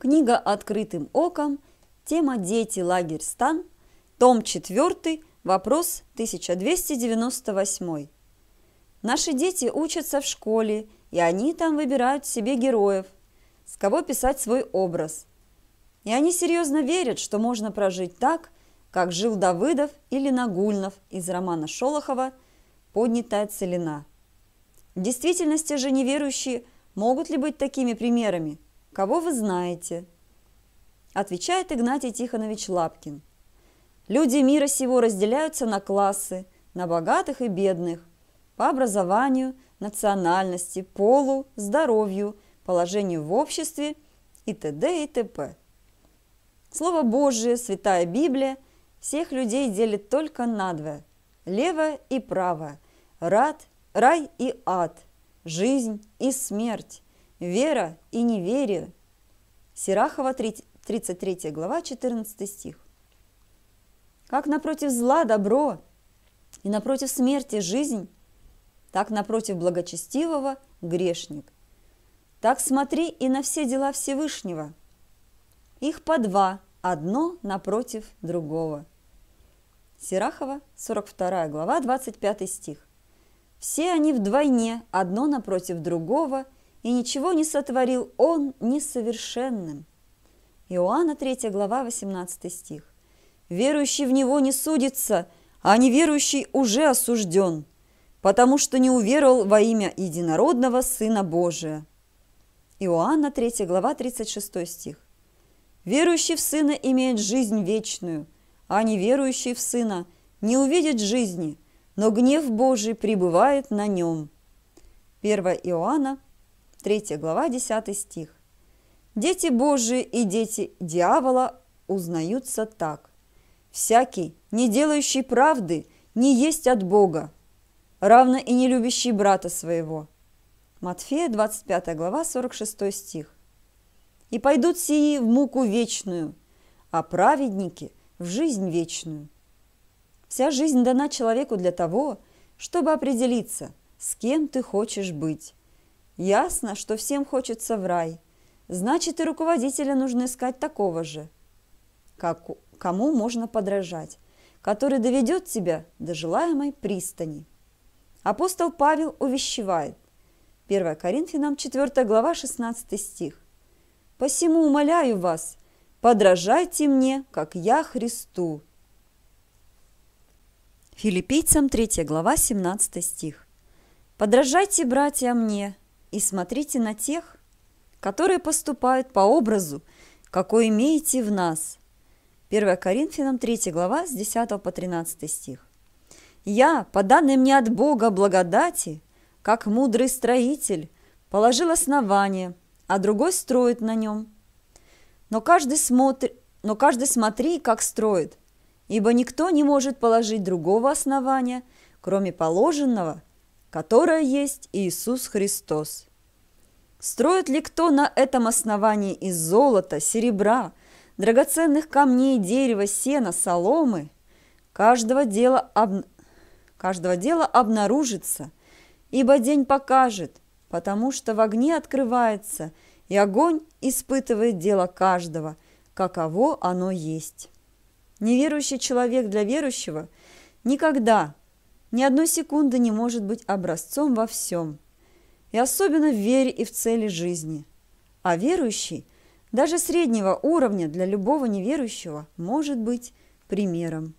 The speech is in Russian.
Книга «Открытым оком», тема «Дети. Лагерь. Стан», том 4, вопрос 1298. Наши дети учатся в школе, и они там выбирают себе героев, с кого писать свой образ. И они серьезно верят, что можно прожить так, как жил Давыдов или Нагульнов из романа Шолохова «Поднятая целина». В действительности же неверующие могут ли быть такими примерами – Кого вы знаете?» Отвечает Игнатий Тихонович Лапкин. «Люди мира сего разделяются на классы, на богатых и бедных, по образованию, национальности, полу, здоровью, положению в обществе и т.д. и т.п. Слово Божие, Святая Библия всех людей делит только надвое – лево и право, рад, рай и ад, жизнь и смерть, Вера и неверие. Сирахова, 33 глава, 14 стих. Как напротив зла добро, и напротив смерти жизнь, так напротив благочестивого грешник. Так смотри и на все дела Всевышнего. Их по два, одно напротив другого. Сирахова, 42 глава, 25 стих. Все они вдвойне, одно напротив другого – и ничего не сотворил он несовершенным. Иоанна 3 глава 18 стих. Верующий в него не судится, а неверующий уже осужден, потому что не уверовал во имя единородного Сына Божия. Иоанна 3 глава 36 стих. Верующий в Сына имеет жизнь вечную, а неверующий в Сына не увидит жизни, но гнев Божий пребывает на нем. 1 Иоанна 3 глава, 10 стих. «Дети Божии и дети дьявола узнаются так. Всякий, не делающий правды, не есть от Бога, равно и не любящий брата своего». Матфея, 25 глава, 46 стих. «И пойдут сии в муку вечную, а праведники в жизнь вечную». Вся жизнь дана человеку для того, чтобы определиться, с кем ты хочешь быть Ясно, что всем хочется в рай. Значит, и руководителя нужно искать такого же. Как, кому можно подражать, который доведет тебя до желаемой пристани. Апостол Павел увещевает. 1 Коринфянам 4 глава 16 стих. «Посему умоляю вас, подражайте мне, как я Христу». Филиппийцам 3 глава 17 стих. «Подражайте, братья, мне, и смотрите на тех, которые поступают по образу, какой имеете в нас. 1 Коринфянам 3 глава с 10 по 13 стих. «Я, по данной мне от Бога благодати, как мудрый строитель, положил основание, а другой строит на нем. Но каждый, смотри, но каждый смотри, как строит, ибо никто не может положить другого основания, кроме положенного – которая есть Иисус Христос. Строит ли кто на этом основании из золота, серебра, драгоценных камней, дерева, сена, соломы, каждого дела, об... каждого дела обнаружится, ибо день покажет, потому что в огне открывается, и огонь испытывает дело каждого, каково оно есть. Неверующий человек для верующего никогда ни одной секунды не может быть образцом во всем. И особенно в вере и в цели жизни. А верующий, даже среднего уровня для любого неверующего, может быть примером.